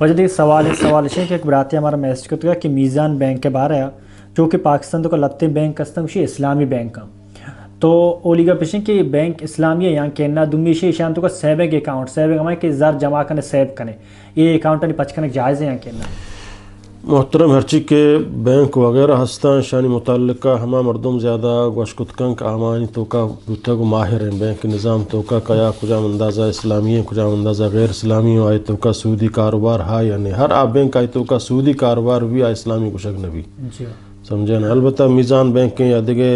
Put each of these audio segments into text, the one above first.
वजह सवाल सवाल इशे कि एक बराती हमारा मैसेज दिया कि मीज़ान बैंक के बाहर आया जो कि पाकिस्तान तो लत्ते बैंक कस्तम इस्लामी बैंक का तो ओलीगा पिशें कि बैंक इस्लामी है यहाँ कहना दुमी शे ईशान तो का सेविंग अकाउंट सेविंग हमारे कि ज़र जमा करें सेव करें ये अकाउंट तो नहीं पचकने जायज़ है यहाँ कहना मोहतरम हरची के बैंक वगैरह हस्तान शानी मुतल हम मरदम ज़्यादा गशकुतकं आमानी तो तोका माहिर हैं बैंक निज़ाम तो कया खुजाम अंदाज़ा इस्लामी है अंदाज़ा गैर इस्लामी आए का सूदी कारोबार हा या नहीं हर आ बैंक आए का सूदी कारोबार भी आ इस्लामी कुशक भी समझे ना अलबत् मीज़ान बैंक या दिगे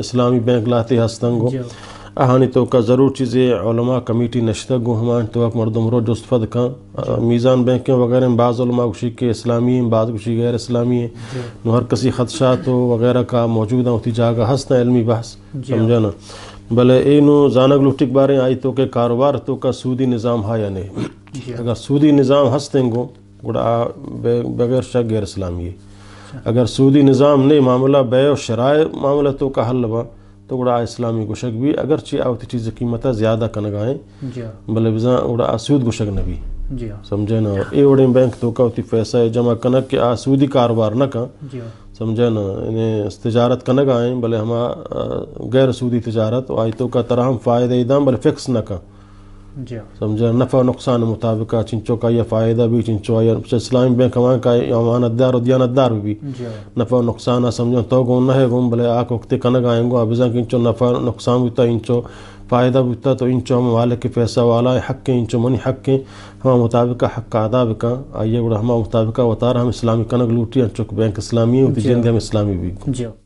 इस्लामी बैंक लाते हस्तंग हो अहानी तो का ज़रूर चीज़ें कमेटी नशत गुहमान तो मरदमरो जस्तफ़द खां मीज़ान बैंक वगैरह में बाज़ के इस्लामी बाज़ खुशी गैर इस्लामी है हर कसी खदशा तो वगैरह का मौजूद होती जागा हंसना इलमी बहस समझाना भले नो जानक लुफ्टिक बारे आई तो के कारोबार तो का सूदी निज़ाम है या नहीं अगर सूदी निज़ाम हंसते गो बगैर शक गैर इस्लामी है अच्छा। अगर सूदी निज़ाम नहीं मामला बे शराय मामला तो का हल बा तो उड़ा इस्लामी गुशक भी अगर अगरचे आवती चीज़ कीमत ज़्यादा कनगाएं हाँ। मतलब जा उड़ा असूद गुशक न भी हाँ। समझे ना ए उड़े बैंक तो का पैसा है जमा कनक के आसूदी कारोबार न का हाँ। समझे ना इन्हें तजारत कन आए भले हम गैर सूदी तजारत आई तो का तरह हम फ़ायदे दाम भले फिक्स न का हाँ। समझा नफ़ा नुकसान मुताबिक चिंचो का या फ़ायदा भी चिंचो या इस्लामी बैंक हमारे का अमानतदार और दयानतदार भी हाँ। नफ़ा नुकसान समझो तो गो न है गुम भले आँख उखते कनक आएंगो अबिजा किंचो नफ़ा नुकसान भी था तो इंचो फ़ायदा भी था तो, तो इंचो हम वाले के पैसा वाला हक के इंचो मनी हक के हमारे मुताबिक हक का भी का आइए बड़ा हमारे मुताबिक वतार हम इस्लामी कनक लूटी चुक बैंक इस्लामी और हाँ। हम इस्लामी भी जी